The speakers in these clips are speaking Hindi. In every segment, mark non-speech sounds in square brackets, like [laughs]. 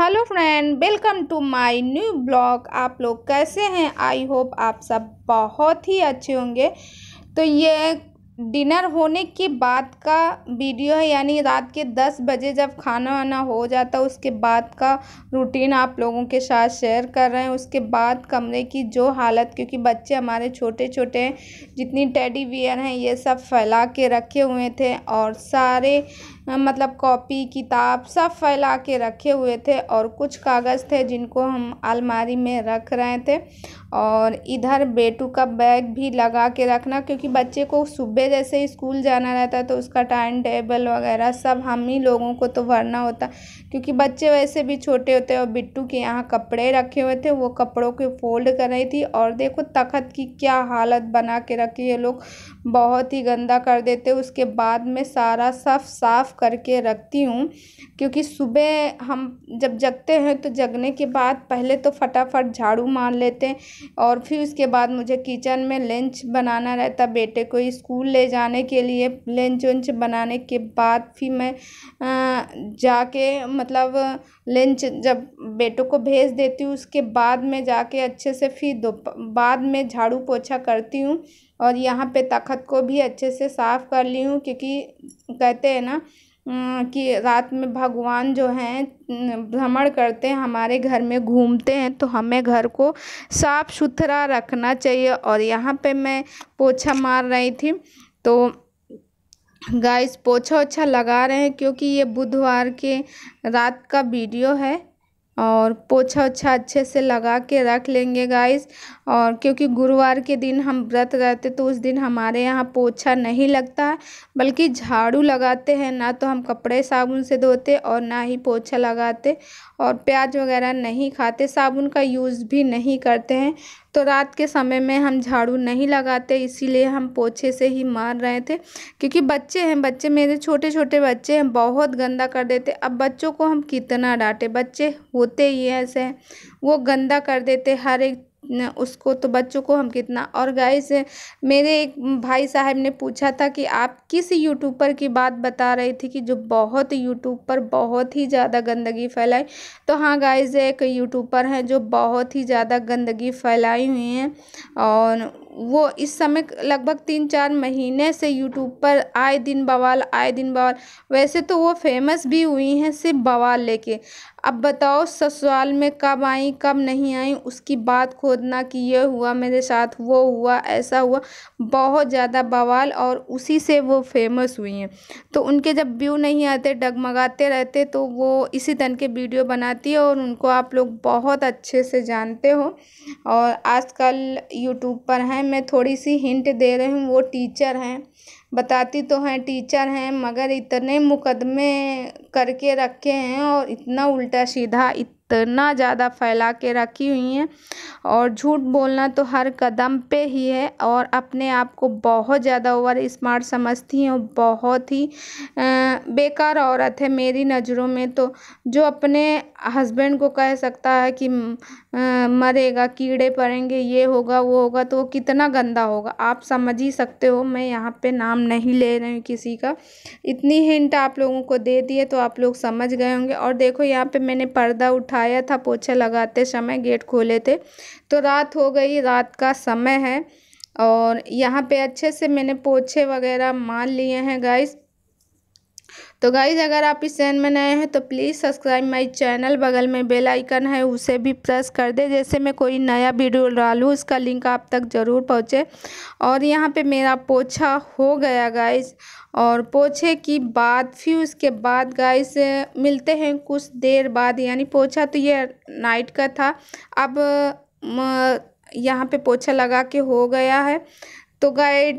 hello friend welcome to my new blog आप लोग कैसे हैं आई होप आप सब बहुत ही अच्छे होंगे तो ये डिनर होने के बाद का वीडियो है यानी रात के दस बजे जब खाना वाना हो जाता है उसके बाद का रूटीन आप लोगों के साथ शेयर कर रहे हैं उसके बाद कमरे की जो हालत क्योंकि बच्चे हमारे छोटे छोटे जितनी टेडी बियर हैं ये सब फैला के रखे हुए थे और सारे मतलब कॉपी किताब सब फैला के रखे हुए थे और कुछ कागज़ थे जिनको हम अलमारी में रख रहे थे और इधर बेटू का बैग भी लगा के रखना क्योंकि बच्चे को सुबह जैसे स्कूल जाना रहता है तो उसका टाइम टेबल वगैरह सब हम ही लोगों को तो भरना होता क्योंकि बच्चे वैसे भी छोटे होते हैं और बिट्टू के यहाँ कपड़े रखे हुए थे वो कपड़ों के फोल्ड कर रही थी और देखो तखत की क्या हालत बना के रखी है लोग बहुत ही गंदा कर देते उसके बाद में सारा सब साफ करके रखती हूँ क्योंकि सुबह हम जब जगते हैं तो जगने के बाद पहले तो फटाफट झाड़ू मार लेते हैं और फिर उसके बाद मुझे किचन में लंच बनाना रहता बेटे को स्कूल ले जाने के लिए लंच वंच बनाने के बाद फिर मैं जाके मतलब लंच जब बेटों को भेज देती हूँ उसके बाद में जाके अच्छे से फिर दो बाद में झाड़ू पोछा करती हूँ और यहाँ पे तखत को भी अच्छे से साफ़ कर ली हूँ क्योंकि कहते हैं ना अं, कि रात में भगवान जो हैं भ्रमण करते हैं हमारे घर में घूमते हैं तो हमें घर को साफ़ सुथरा रखना चाहिए और यहाँ पे मैं पोछा मार रही थी तो गाइस पोछा ओछा लगा रहे हैं क्योंकि ये बुधवार के रात का वीडियो है और पोछा ओछा अच्छे से लगा के रख लेंगे गाइस और क्योंकि गुरुवार के दिन हम व्रत रहते तो उस दिन हमारे यहाँ पोछा नहीं लगता है बल्कि झाड़ू लगाते हैं ना तो हम कपड़े साबुन से धोते और ना ही पोछा लगाते और प्याज वगैरह नहीं खाते साबुन का यूज़ भी नहीं करते हैं तो रात के समय में हम झाड़ू नहीं लगाते इसीलिए हम पोछे से ही मार रहे थे क्योंकि बच्चे हैं बच्चे मेरे छोटे छोटे बच्चे हैं बहुत गंदा कर देते अब बच्चों को हम कितना डांटे बच्चे होते ही ऐसे हैं वो गंदा कर देते हर एक उसको तो बच्चों को हम कितना और गाइस मेरे एक भाई साहब ने पूछा था कि आप किस यूट्यूबर की बात बता रही थी कि जो बहुत यूट्यूब पर बहुत ही ज़्यादा गंदगी फैलाई तो हाँ गाइस एक यूट्यूबर हैं जो बहुत ही ज़्यादा गंदगी फैलाई हुई हैं और वो इस समय लगभग तीन चार महीने से यूट्यूब पर आए दिन बवाल आए दिन बवाल वैसे तो वो फेमस भी हुई हैं सिर्फ बवाल लेके अब बताओ ससुराल में कब आई कब नहीं आई उसकी बात खोदना कि ये हुआ मेरे साथ वो हुआ ऐसा हुआ बहुत ज़्यादा बवाल और उसी से वो फेमस हुई हैं तो उनके जब व्यू नहीं आते डगमगाते रहते तो वो इसी तरह के वीडियो बनाती है और उनको आप लोग बहुत अच्छे से जानते हो और आजकल यूट्यूब पर हैं मैं थोड़ी सी हिंट दे रही हूँ वो टीचर हैं बताती तो हैं टीचर हैं मगर इतने मुकदमे करके रखे हैं और इतना उल्टा सीधा इतना ज़्यादा फैला के रखी हुई हैं और झूठ बोलना तो हर कदम पे ही है और अपने आप को बहुत ज़्यादा ओवर स्मार्ट समझती हैं और बहुत ही बेकार औरत है मेरी नज़रों में तो जो अपने हस्बैंड को कह सकता है कि मरेगा कीड़े पड़ेंगे ये होगा वो होगा तो वो कितना गंदा होगा आप समझ ही सकते हो मैं यहाँ पे नाम नहीं ले रही हूँ किसी का इतनी हिंट आप लोगों को दे दिए तो आप लोग समझ गए होंगे और देखो यहाँ पे मैंने पर्दा उठाया था पोछा लगाते समय गेट खोले थे तो रात हो गई रात का समय है और यहाँ पे अच्छे से मैंने पोछे वगैरह मान लिए हैं गाइस तो गाइज़ अगर आप इस चैनल में नए हैं तो प्लीज़ सब्सक्राइब माई चैनल बगल में बेल आइकन है उसे भी प्रेस कर दे जैसे मैं कोई नया वीडियो डालूँ उसका लिंक आप तक ज़रूर पहुँचे और यहाँ पे मेरा पोछा हो गया गाइज और पोछे की बात फिर उसके बाद गाइस मिलते हैं कुछ देर बाद यानी पोछा तो ये नाइट का था अब यहाँ पे पोछा लगा के हो गया है तो गाइड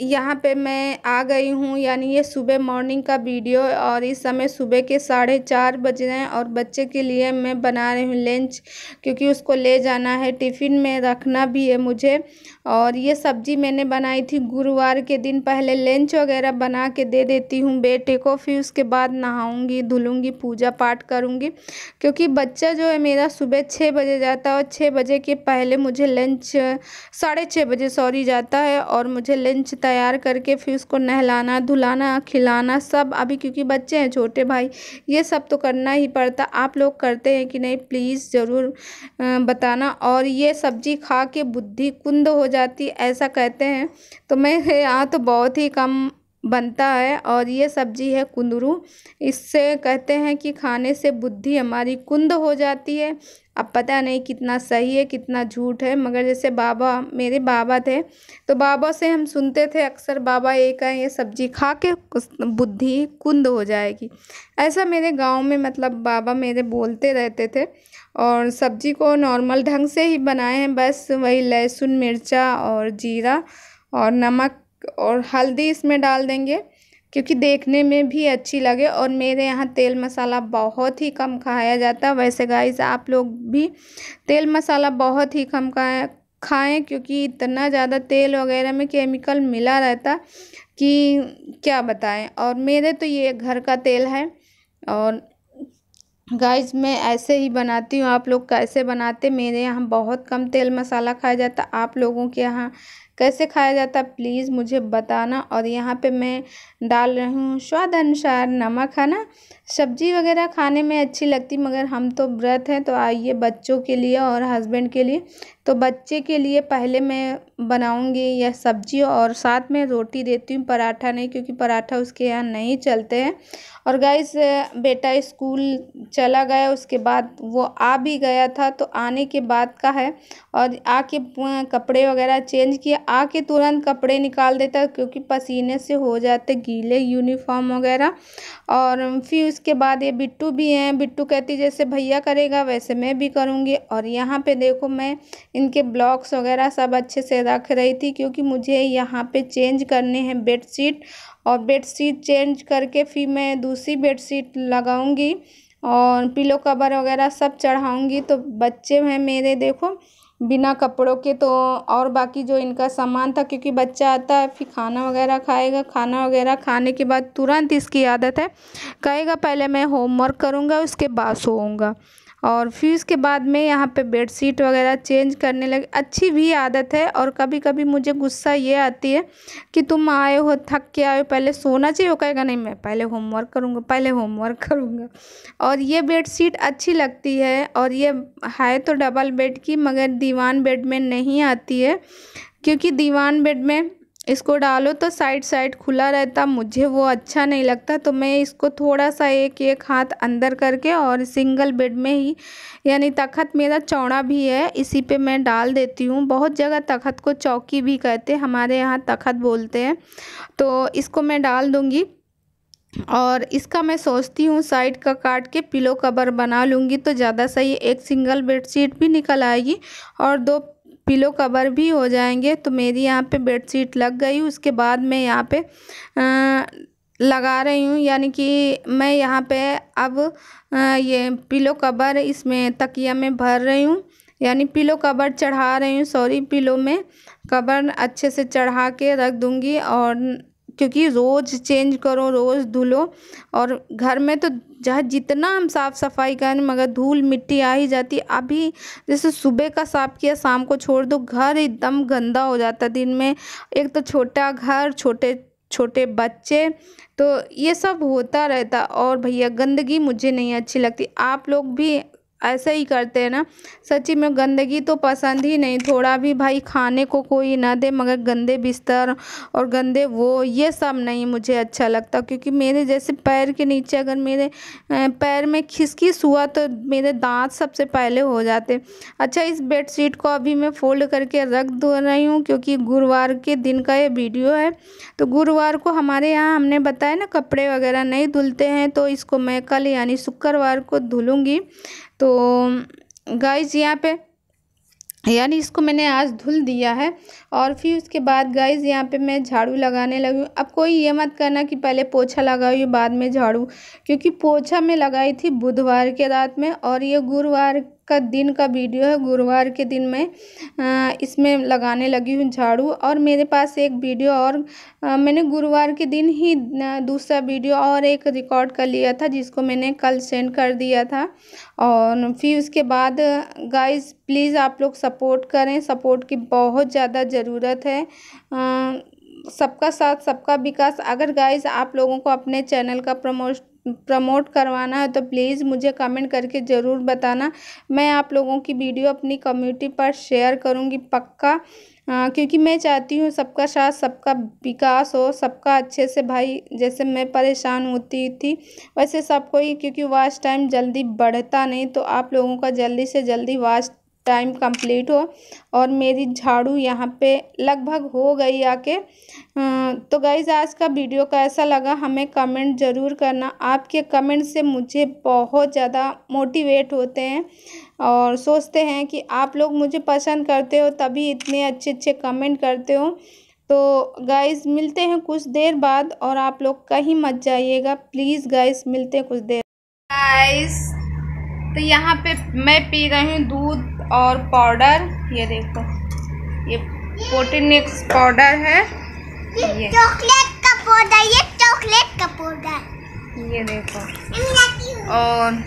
यहाँ पे मैं आ गई हूँ यानी ये सुबह मॉर्निंग का वीडियो और इस समय सुबह के साढ़े चार बज रहे हैं और बच्चे के लिए मैं बना रही हूँ लंच क्योंकि उसको ले जाना है टिफ़िन में रखना भी है मुझे और ये सब्ज़ी मैंने बनाई थी गुरुवार के दिन पहले लंच वगैरह बना के दे देती हूँ बेटे को फिर उसके बाद नहाऊँगी धुलूँगी पूजा पाठ करूँगी क्योंकि बच्चा जो है मेरा सुबह छः बजे जाता है और छः बजे के पहले मुझे लंच साढ़े छः बजे सॉरी जाता रहता है और मुझे लंच तैयार करके फिर उसको नहलाना धुलाना खिलाना सब अभी क्योंकि बच्चे हैं छोटे भाई ये सब तो करना ही पड़ता आप लोग करते हैं कि नहीं प्लीज़ ज़रूर बताना और ये सब्ज़ी खा के बुद्धि कुंद हो जाती ऐसा कहते हैं तो मैं [laughs] यहाँ तो बहुत ही कम बनता है और ये सब्जी है कुंदरू इससे कहते हैं कि खाने से बुद्धि हमारी कुंद हो जाती है अब पता नहीं कितना सही है कितना झूठ है मगर जैसे बाबा मेरे बाबा थे तो बाबा से हम सुनते थे अक्सर बाबा ये कहें ये सब्जी खा के बुद्धि कुंद हो जाएगी ऐसा मेरे गांव में मतलब बाबा मेरे बोलते रहते थे और सब्जी को नॉर्मल ढंग से ही बनाए हैं बस वही लहसुन मिर्चा और जीरा और नमक और हल्दी इसमें डाल देंगे क्योंकि देखने में भी अच्छी लगे और मेरे यहाँ तेल मसाला बहुत ही कम खाया जाता है वैसे गाइस आप लोग भी तेल मसाला बहुत ही कम खाया खाएँ क्योंकि इतना ज़्यादा तेल वगैरह में केमिकल मिला रहता कि क्या बताएं और मेरे तो ये घर का तेल है और गाइस मैं ऐसे ही बनाती हूँ आप लोग कैसे बनाते मेरे यहाँ बहुत कम तेल मसाला खाया जाता आप लोगों के यहाँ कैसे खाया जाता प्लीज़ मुझे बताना और यहाँ पे मैं डाल रही हूँ स्वाद अनुसार नमक है ना सब्ज़ी वगैरह खाने में अच्छी लगती मगर हम तो व्रत हैं तो आइए बच्चों के लिए और हस्बैंड के लिए तो बच्चे के लिए पहले मैं बनाऊँगी यह सब्ज़ी और साथ में रोटी देती हूँ पराठा नहीं क्योंकि पराठा उसके यहाँ नहीं चलते हैं और गाइस बेटा स्कूल चला गया उसके बाद वो आ भी गया था तो आने के बाद का है और आके कपड़े वगैरह चेंज किए आके तुरंत कपड़े निकाल देता क्योंकि पसीने से हो जाते गीले यूनिफॉर्म वगैरह और फिर उसके बाद ये बिट्टू भी हैं बिट्टू कहती जैसे भैया करेगा वैसे मैं भी करूँगी और यहाँ पे देखो मैं इनके ब्लॉक्स वगैरह सब अच्छे से रख रही थी क्योंकि मुझे यहाँ पे चेंज करने हैं बेडशीट और बेडशीट चेंज करके फिर मैं दूसरी बेडशीट लगाऊंगी और पिलो कवर वगैरह सब चढ़ाऊंगी तो बच्चे हैं मेरे देखो बिना कपड़ों के तो और बाकी जो इनका सामान था क्योंकि बच्चा आता है फिर खाना वगैरह खाएगा खाना वगैरह खाने के बाद तुरंत इसकी आदत है कहेगा पहले मैं होमवर्क करूँगा उसके बाद सोऊँगा और फिर उसके बाद में यहाँ पे बेडशीट वगैरह चेंज करने लगे अच्छी भी आदत है और कभी कभी मुझे गुस्सा ये आती है कि तुम आए हो थक के आए हो पहले सोना चाहिए हो कहेगा नहीं मैं पहले होमवर्क करूँगा पहले होमवर्क करूँगा और ये बेडशीट अच्छी लगती है और ये है तो डबल बेड की मगर दीवान बेड में नहीं आती है क्योंकि दीवान बेड में इसको डालो तो साइड साइड खुला रहता मुझे वो अच्छा नहीं लगता तो मैं इसको थोड़ा सा एक एक हाथ अंदर करके और सिंगल बेड में ही यानी तखत मेरा चौड़ा भी है इसी पे मैं डाल देती हूँ बहुत जगह तखत को चौकी भी कहते हैं हमारे यहाँ तखत बोलते हैं तो इसको मैं डाल दूँगी और इसका मैं सोचती हूँ साइड का काट के पिलो कवर बना लूँगी तो ज़्यादा सही एक सिंगल बेडशीट भी निकल आएगी और दो पिलो कवर भी हो जाएंगे तो मेरी यहाँ पे बेडशीट लग गई उसके बाद मैं यहाँ पे लगा रही हूँ यानी कि मैं यहाँ पे अब ये पिलो कवर इसमें तकिया में भर रही हूँ यानी पिलो कवर चढ़ा रही हूँ सॉरी पिलो में कवर अच्छे से चढ़ा के रख दूँगी और क्योंकि रोज़ चेंज करो रोज़ धुलो और घर में तो जहाँ जितना हम साफ़ सफाई करें मगर धूल मिट्टी आ ही जाती अभी जैसे सुबह का साफ़ किया शाम को छोड़ दो घर एकदम गंदा हो जाता दिन में एक तो छोटा घर छोटे छोटे बच्चे तो ये सब होता रहता और भैया गंदगी मुझे नहीं अच्छी लगती आप लोग भी ऐसे ही करते हैं ना सच्ची में गंदगी तो पसंद ही नहीं थोड़ा भी भाई खाने को कोई ना दे मगर गंदे बिस्तर और गंदे वो ये सब नहीं मुझे अच्छा लगता क्योंकि मेरे जैसे पैर के नीचे अगर मेरे पैर में खिसखिस हुआ तो मेरे दांत सबसे पहले हो जाते अच्छा इस बेडशीट को अभी मैं फ़ोल्ड करके रख दो रही हूँ क्योंकि गुरुवार के दिन का ये वीडियो है तो गुरुवार को हमारे यहाँ हमने बताया ना कपड़े वगैरह नहीं धुलते हैं तो इसको मैं कल यानी शुक्रवार को धुलूँगी तो गाइज यहाँ पे यानी इसको मैंने आज धुल दिया है और फिर उसके बाद गाइज यहाँ पे मैं झाड़ू लगाने लगी हूँ अब कोई ये मत करना कि पहले पोछा लगाई बाद में झाड़ू क्योंकि पोछा मैं लगाई थी बुधवार के रात में और ये गुरुवार का दिन का वीडियो है गुरुवार के दिन मैं इसमें लगाने लगी हूँ झाड़ू और मेरे पास एक वीडियो और मैंने गुरुवार के दिन ही दूसरा वीडियो और एक रिकॉर्ड कर लिया था जिसको मैंने कल सेंड कर दिया था और फिर उसके बाद गाइस प्लीज़ आप लोग सपोर्ट करें सपोर्ट की बहुत ज़्यादा ज़रूरत है सबका साथ सबका विकास अगर गाइस आप लोगों को अपने चैनल का प्रमोश प्रमोट करवाना है तो प्लीज़ मुझे कमेंट करके ज़रूर बताना मैं आप लोगों की वीडियो अपनी कम्युनिटी पर शेयर करूँगी पक्का आ, क्योंकि मैं चाहती हूँ सबका साथ सबका विकास हो सबका अच्छे से भाई जैसे मैं परेशान होती थी वैसे सबको ही क्योंकि वाच टाइम जल्दी बढ़ता नहीं तो आप लोगों का जल्दी से जल्दी वाच टाइम कंप्लीट हो और मेरी झाड़ू यहाँ पे लगभग हो गई आके अं, तो गाइज़ आज का वीडियो कैसा लगा हमें कमेंट ज़रूर करना आपके कमेंट से मुझे बहुत ज़्यादा मोटिवेट होते हैं और सोचते हैं कि आप लोग मुझे पसंद करते हो तभी इतने अच्छे अच्छे कमेंट करते हो तो गाइज़ मिलते हैं कुछ देर बाद और आप लोग कहीं मत जाइएगा प्लीज़ गाइज़ मिलते हैं कुछ देर गाइज़ तो यहाँ पे मैं पी रही हूँ दूध और पाउडर ये देखो ये प्रोटीनिक्स पाउडर है ये चॉकलेट का पाउडर ये चॉकलेट का पाउडर ये देखो और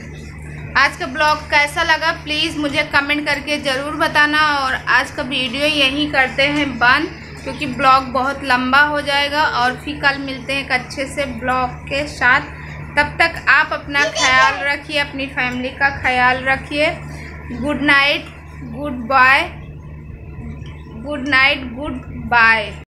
आज का ब्लॉग कैसा लगा प्लीज़ मुझे कमेंट करके ज़रूर बताना और आज का वीडियो यहीं करते हैं बंद क्योंकि ब्लॉग बहुत लंबा हो जाएगा और फिर कल मिलते हैं एक अच्छे से ब्लॉग के साथ तब तक आप अपना ख्याल रखिए अपनी फैमिली का ख्याल रखिए good night goodbye good night good bye